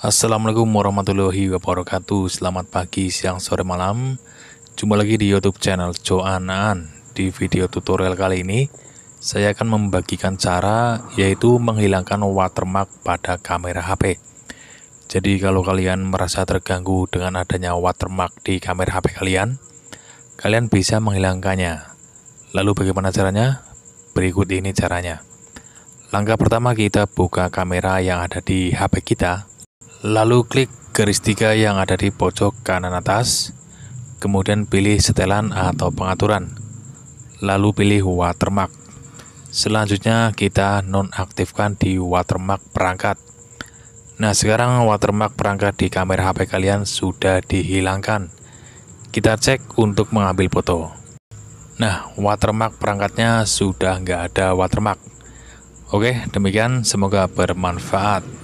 Assalamualaikum warahmatullahi wabarakatuh Selamat pagi, siang, sore, malam Jumpa lagi di youtube channel Joanaan Di video tutorial kali ini Saya akan membagikan cara Yaitu menghilangkan watermark pada kamera HP Jadi kalau kalian merasa terganggu dengan adanya watermark di kamera HP kalian Kalian bisa menghilangkannya Lalu bagaimana caranya? Berikut ini caranya Langkah pertama kita buka kamera yang ada di HP kita Lalu klik garis tiga yang ada di pojok kanan atas, kemudian pilih setelan atau pengaturan, lalu pilih watermark. Selanjutnya kita nonaktifkan di watermark perangkat. Nah sekarang watermark perangkat di kamera HP kalian sudah dihilangkan. Kita cek untuk mengambil foto. Nah watermark perangkatnya sudah nggak ada watermark. Oke demikian semoga bermanfaat.